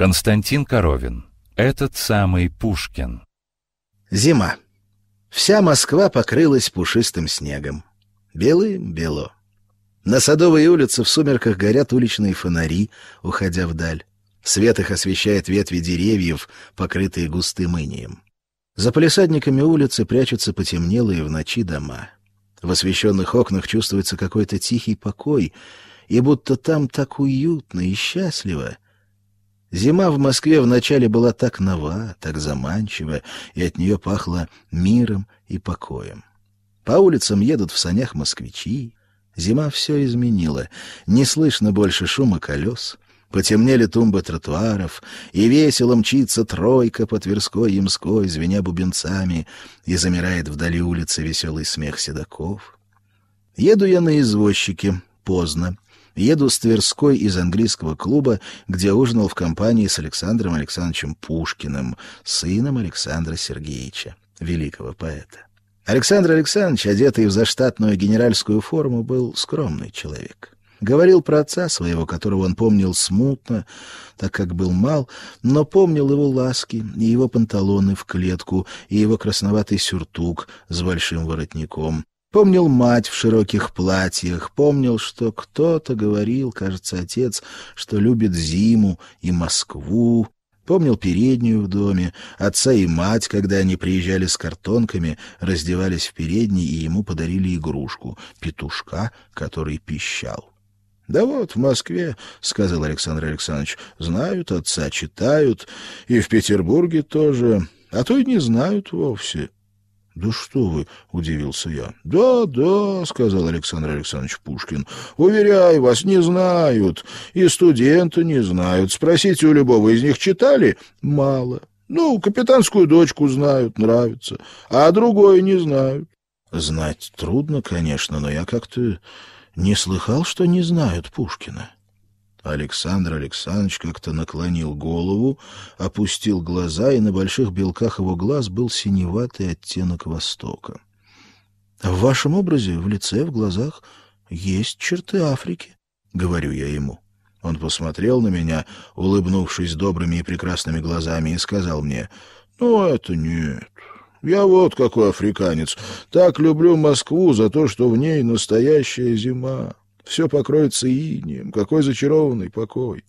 Константин Коровин. Этот самый Пушкин. Зима. Вся Москва покрылась пушистым снегом. Белым-бело. На Садовой улице в сумерках горят уличные фонари, уходя вдаль. Свет их освещает ветви деревьев, покрытые густым инием. За полисадниками улицы прячутся потемнелые в ночи дома. В освещенных окнах чувствуется какой-то тихий покой, и будто там так уютно и счастливо, Зима в Москве вначале была так нова, так заманчива, и от нее пахло миром и покоем. По улицам едут в санях москвичи. Зима все изменила. Не слышно больше шума колес. Потемнели тумбы тротуаров, и весело мчится тройка по Тверской Ямской, звеня бубенцами, и замирает вдали улицы веселый смех седоков. Еду я на извозчике, поздно. Еду с Тверской из английского клуба, где ужинал в компании с Александром Александровичем Пушкиным, сыном Александра Сергеевича, великого поэта. Александр Александрович, одетый в заштатную генеральскую форму, был скромный человек. Говорил про отца своего, которого он помнил смутно, так как был мал, но помнил его ласки и его панталоны в клетку, и его красноватый сюртук с большим воротником, Помнил мать в широких платьях, помнил, что кто-то говорил, кажется, отец, что любит зиму и Москву. Помнил переднюю в доме, отца и мать, когда они приезжали с картонками, раздевались в передней и ему подарили игрушку — петушка, который пищал. — Да вот, в Москве, — сказал Александр Александрович, — знают отца, читают, и в Петербурге тоже, а то и не знают вовсе. — «Да что вы!» — удивился я. «Да, да», — сказал Александр Александрович Пушкин. «Уверяю вас, не знают. И студенты не знают. Спросите у любого из них, читали? Мало. Ну, капитанскую дочку знают, нравится. А другое не знают». «Знать трудно, конечно, но я как-то не слыхал, что не знают Пушкина». Александр Александрович как-то наклонил голову, опустил глаза, и на больших белках его глаз был синеватый оттенок востока. — В вашем образе, в лице, в глазах есть черты Африки, — говорю я ему. Он посмотрел на меня, улыбнувшись добрыми и прекрасными глазами, и сказал мне, — Ну, это нет. Я вот какой африканец. Так люблю Москву за то, что в ней настоящая зима. Все покроется инием. Какой зачарованный покой.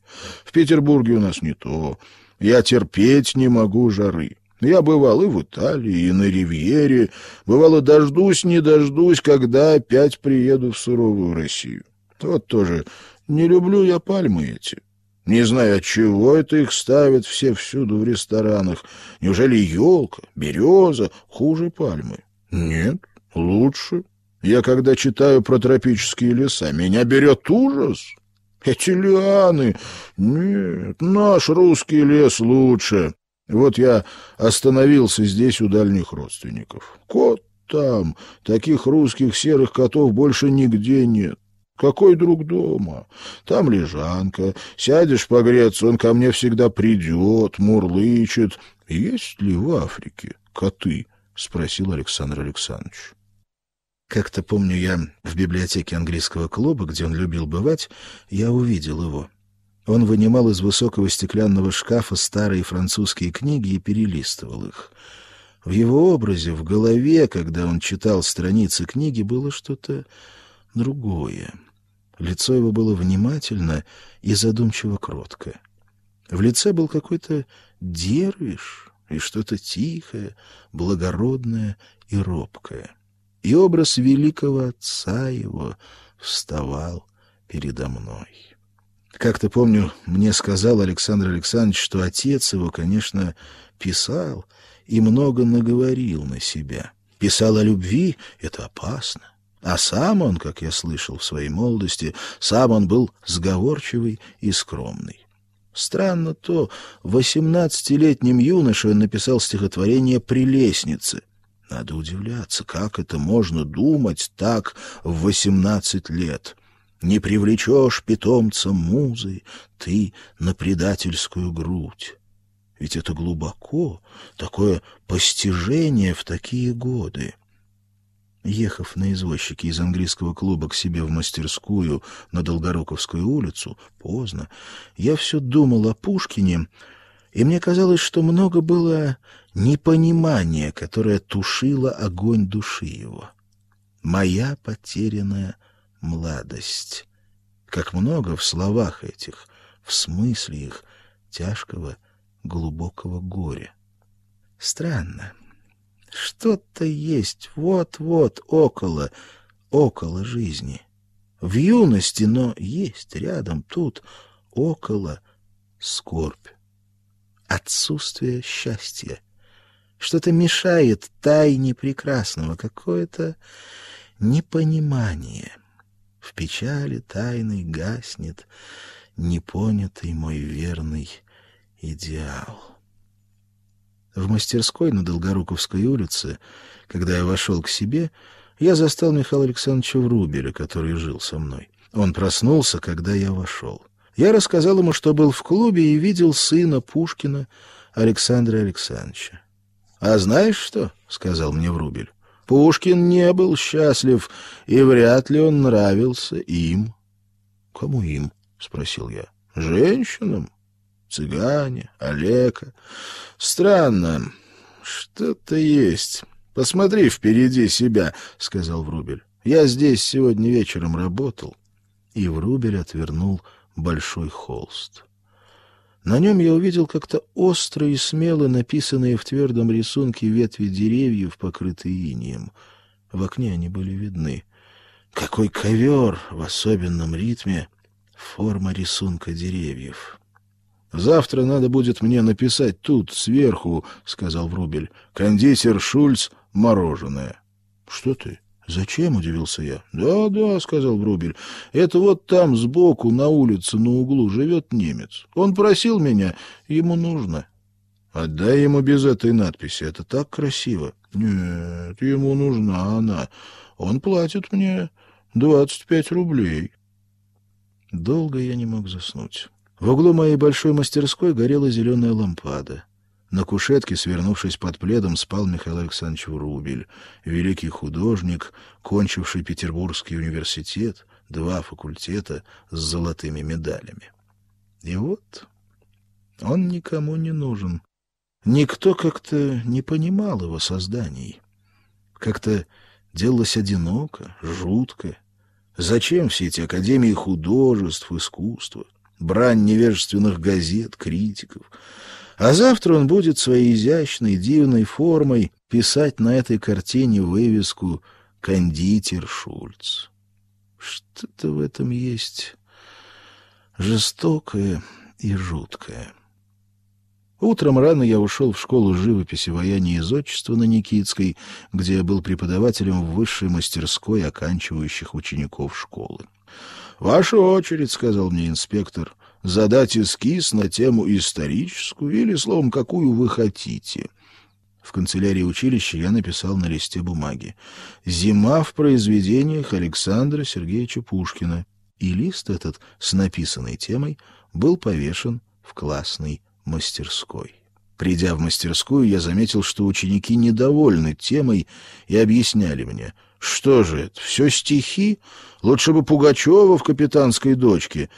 В Петербурге у нас не то. Я терпеть не могу жары. Я бывал и в Италии, и на Ривьере. Бывало, дождусь, не дождусь, когда опять приеду в суровую Россию. Вот тоже не люблю я пальмы эти. Не знаю, от чего это их ставят все всюду в ресторанах. Неужели елка, береза хуже пальмы? Нет, лучше. Я когда читаю про тропические леса, меня берет ужас. Эти лианы... Нет, наш русский лес лучше. Вот я остановился здесь у дальних родственников. Кот там. Таких русских серых котов больше нигде нет. Какой друг дома? Там лежанка. Сядешь погреться, он ко мне всегда придет, мурлычет. Есть ли в Африке коты? — спросил Александр Александрович. Как-то помню я в библиотеке английского клуба, где он любил бывать, я увидел его. Он вынимал из высокого стеклянного шкафа старые французские книги и перелистывал их. В его образе, в голове, когда он читал страницы книги, было что-то другое. Лицо его было внимательно и задумчиво кротко. В лице был какой-то дервиш и что-то тихое, благородное и робкое и образ великого отца его вставал передо мной. Как-то помню, мне сказал Александр Александрович, что отец его, конечно, писал и много наговорил на себя. Писал о любви — это опасно. А сам он, как я слышал в своей молодости, сам он был сговорчивый и скромный. Странно то, восемнадцатилетним юношей он написал стихотворение «Прелестницы», надо удивляться, как это можно думать так в восемнадцать лет. Не привлечешь питомца музы ты на предательскую грудь. Ведь это глубоко, такое постижение в такие годы. Ехав на извозчике из английского клуба к себе в мастерскую на Долгоруковскую улицу, поздно, я все думал о Пушкине, и мне казалось, что много было непонимания, которое тушило огонь души его. Моя потерянная младость. Как много в словах этих, в смысле их тяжкого, глубокого горя. Странно. Что-то есть вот-вот около, около жизни. В юности, но есть рядом, тут, около скорбь отсутствие счастья. Что-то мешает тайне прекрасного, какое-то непонимание. В печали тайной гаснет непонятый мой верный идеал. В мастерской на Долгоруковской улице, когда я вошел к себе, я застал Михаила Александровича Врубеля, который жил со мной. Он проснулся, когда я вошел. Я рассказал ему, что был в клубе и видел сына Пушкина, Александра Александровича. «А знаешь что?» — сказал мне Врубель. «Пушкин не был счастлив, и вряд ли он нравился им». «Кому им?» — спросил я. «Женщинам. Цыгане, Олега. Странно. Что-то есть. Посмотри впереди себя», — сказал Врубель. «Я здесь сегодня вечером работал». И Врубель отвернул большой холст. На нем я увидел как-то остро и смело написанные в твердом рисунке ветви деревьев, покрытые инием. В окне они были видны. Какой ковер в особенном ритме форма рисунка деревьев. «Завтра надо будет мне написать тут, сверху», — сказал Врубель. «Кондитер Шульц, мороженое». «Что ты?» «Зачем?» — удивился я. «Да-да», — сказал Брубель, — «это вот там сбоку на улице на углу живет немец. Он просил меня, ему нужно». «Отдай ему без этой надписи, это так красиво». «Нет, ему нужна она. Он платит мне двадцать пять рублей». Долго я не мог заснуть. В углу моей большой мастерской горела зеленая лампада. На кушетке, свернувшись под пледом, спал Михаил Александрович Врубель, великий художник, кончивший Петербургский университет, два факультета с золотыми медалями. И вот он никому не нужен. Никто как-то не понимал его созданий. Как-то делалось одиноко, жутко. Зачем все эти академии художеств, искусства, брань невежественных газет, критиков? А завтра он будет своей изящной, дивной формой писать на этой картине вывеску «Кондитер Шульц». Что-то в этом есть жестокое и жуткое. Утром рано я ушел в школу живописи вояния из отчества на Никитской, где я был преподавателем в высшей мастерской оканчивающих учеников школы. «Ваша очередь», — сказал мне инспектор, задать эскиз на тему историческую или, словом, какую вы хотите. В канцелярии училища я написал на листе бумаги «Зима в произведениях Александра Сергеевича Пушкина». И лист этот с написанной темой был повешен в классной мастерской. Придя в мастерскую, я заметил, что ученики недовольны темой и объясняли мне, что же это, все стихи? Лучше бы Пугачева в «Капитанской дочке».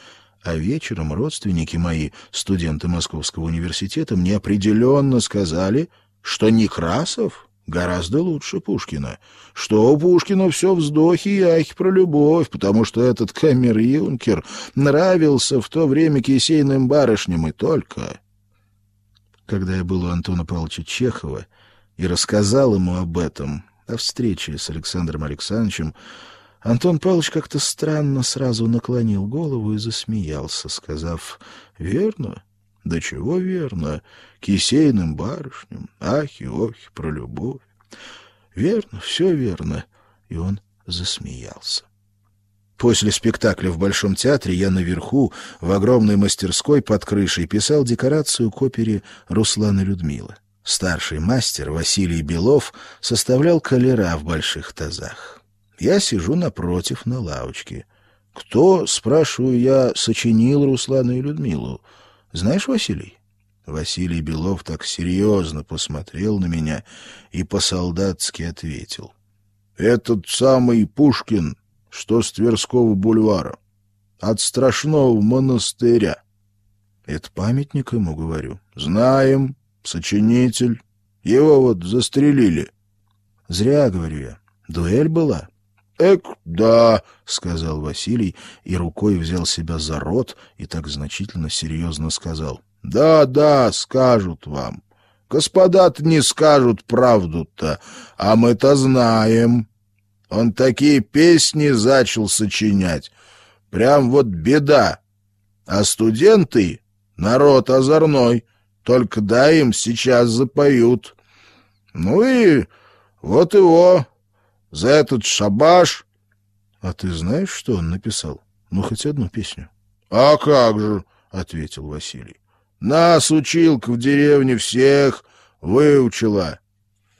А вечером родственники мои, студенты Московского университета, мне определенно сказали, что Некрасов гораздо лучше Пушкина, что у Пушкина все вздохи и ахи про любовь, потому что этот камер-юнкер нравился в то время кисейным барышням и только. Когда я был у Антона Павловича Чехова и рассказал ему об этом, о встрече с Александром Александровичем, Антон Павлович как-то странно сразу наклонил голову и засмеялся, сказав «Верно, да чего верно, кисейным барышням, ахи-охи про любовь». «Верно, все верно», и он засмеялся. После спектакля в Большом театре я наверху, в огромной мастерской под крышей, писал декорацию к опере Руслана Людмила. Старший мастер Василий Белов составлял колера в больших тазах. Я сижу напротив на лавочке. «Кто, — спрашиваю я, — сочинил Руслана и Людмилу? Знаешь, Василий?» Василий Белов так серьезно посмотрел на меня и по-солдатски ответил. «Этот самый Пушкин, что с Тверского бульвара, от Страшного монастыря». «Это памятник ему, говорю». «Знаем, сочинитель. Его вот застрелили». «Зря, — говорю я, — дуэль была». «Эк, да», — сказал Василий, и рукой взял себя за рот и так значительно серьезно сказал. «Да, да, скажут вам. Господа-то не скажут правду-то, а мы-то знаем. Он такие песни зачал сочинять. Прям вот беда. А студенты — народ озорной, только да им сейчас запоют. Ну и вот его за этот шабаш... — А ты знаешь, что он написал? Ну, хоть одну песню. — А как же, — ответил Василий. — Нас училка в деревне всех выучила.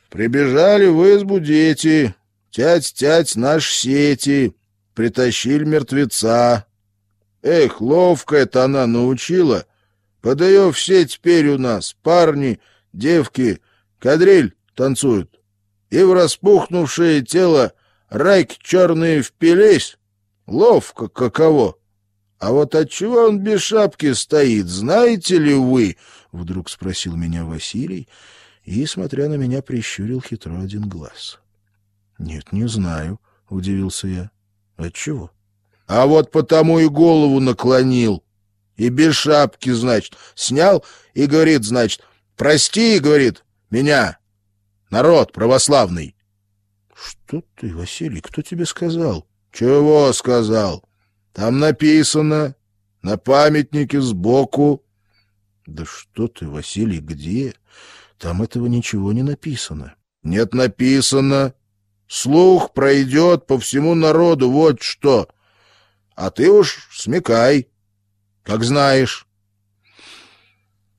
Прибежали в избу дети, тять-тять наш сети, притащили мертвеца. Эх, ловко это она научила. Подаю все теперь у нас парни, девки, кадриль танцуют и в распухнувшее тело Райк черные впились. Ловко каково. А вот отчего он без шапки стоит, знаете ли вы? Вдруг спросил меня Василий и, смотря на меня, прищурил хитро один глаз. Нет, не знаю, удивился я. Отчего? А вот потому и голову наклонил. И без шапки, значит, снял и говорит, значит, прости, говорит, меня. Народ православный. — Что ты, Василий, кто тебе сказал? — Чего сказал? Там написано. На памятнике сбоку. — Да что ты, Василий, где? Там этого ничего не написано. — Нет, написано. Слух пройдет по всему народу, вот что. А ты уж смекай, как знаешь.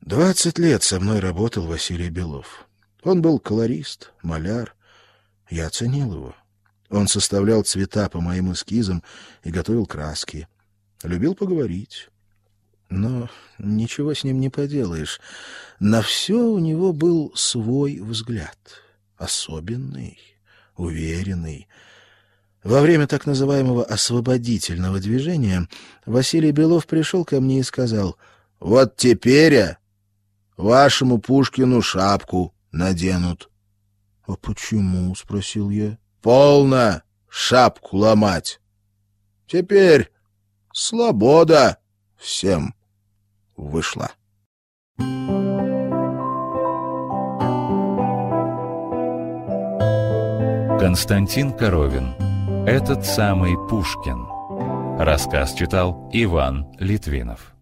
Двадцать лет со мной работал Василий Белов. Он был колорист, маляр. Я оценил его. Он составлял цвета по моим эскизам и готовил краски. Любил поговорить. Но ничего с ним не поделаешь. На все у него был свой взгляд. Особенный, уверенный. Во время так называемого «освободительного движения» Василий Белов пришел ко мне и сказал, «Вот теперь вашему Пушкину шапку» наденут. — А почему? — спросил я. — Полно шапку ломать. Теперь свобода всем вышла. Константин Коровин. Этот самый Пушкин. Рассказ читал Иван Литвинов.